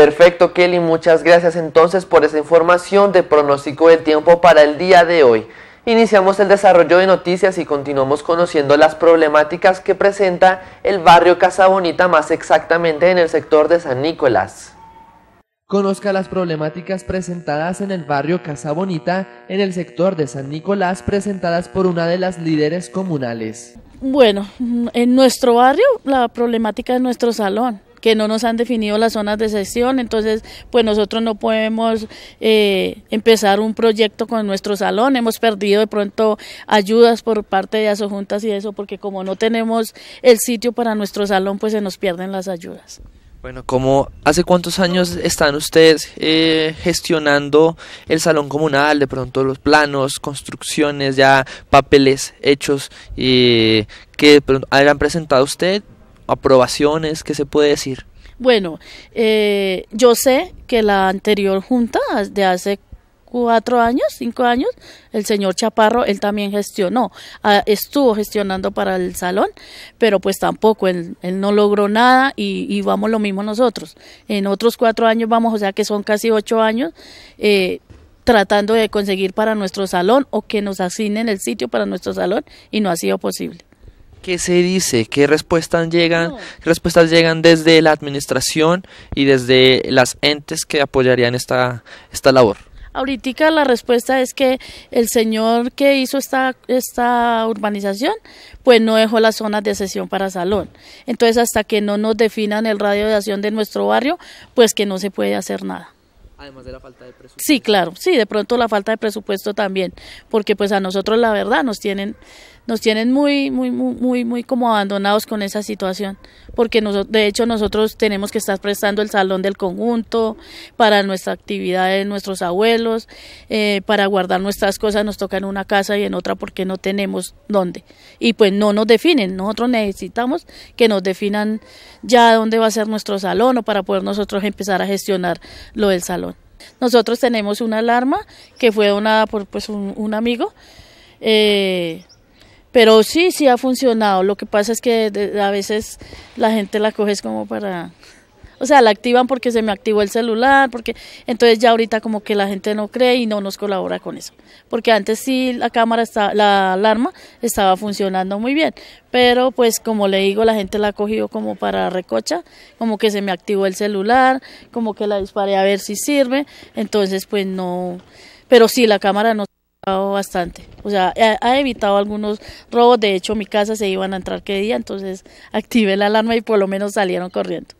Perfecto, Kelly, muchas gracias entonces por esa información de pronóstico del tiempo para el día de hoy. Iniciamos el desarrollo de noticias y continuamos conociendo las problemáticas que presenta el barrio Casa Bonita, más exactamente en el sector de San Nicolás. Conozca las problemáticas presentadas en el barrio Casa Bonita, en el sector de San Nicolás, presentadas por una de las líderes comunales. Bueno, en nuestro barrio, la problemática de nuestro salón que no nos han definido las zonas de sesión, entonces pues nosotros no podemos eh, empezar un proyecto con nuestro salón, hemos perdido de pronto ayudas por parte de asojuntas y eso, porque como no tenemos el sitio para nuestro salón, pues se nos pierden las ayudas. Bueno, ¿cómo, ¿hace cuántos años están ustedes eh, gestionando el salón comunal? De pronto los planos, construcciones, ya papeles hechos eh, que de hayan presentado usted aprobaciones, ¿qué se puede decir? Bueno, eh, yo sé que la anterior junta de hace cuatro años, cinco años, el señor Chaparro, él también gestionó, ah, estuvo gestionando para el salón, pero pues tampoco, él, no logró nada y, vamos lo mismo nosotros. En otros cuatro años vamos, o sea que son casi ocho años, eh, tratando de conseguir para nuestro salón o que nos asignen el sitio para nuestro salón y no ha sido posible qué se dice, qué respuestas llegan, respuestas llegan desde la administración y desde las entes que apoyarían esta, esta labor. Ahorita la respuesta es que el señor que hizo esta, esta urbanización, pues no dejó las zonas de sesión para salón. Entonces, hasta que no nos definan el radio de acción de nuestro barrio, pues que no se puede hacer nada. Además de la falta de presupuesto. Sí, claro, sí, de pronto la falta de presupuesto también, porque pues a nosotros la verdad nos tienen nos tienen muy, muy, muy, muy, muy como abandonados con esa situación, porque de hecho nosotros tenemos que estar prestando el salón del conjunto para nuestra actividad de nuestros abuelos, eh, para guardar nuestras cosas nos toca en una casa y en otra porque no tenemos dónde. Y pues no nos definen, nosotros necesitamos que nos definan ya dónde va a ser nuestro salón o para poder nosotros empezar a gestionar lo del salón. Nosotros tenemos una alarma que fue donada por pues, un, un amigo. Eh, pero sí, sí ha funcionado. Lo que pasa es que a veces la gente la coges como para... O sea, la activan porque se me activó el celular, porque entonces ya ahorita como que la gente no cree y no nos colabora con eso. Porque antes sí la cámara está, la alarma estaba funcionando muy bien, pero pues como le digo, la gente la ha cogido como para recocha, como que se me activó el celular, como que la disparé a ver si sirve, entonces pues no, pero sí la cámara no bastante, o sea, ha, evitado algunos robos, de hecho mi casa se iban a entrar qué día, entonces activé la alarma y por lo menos salieron corriendo.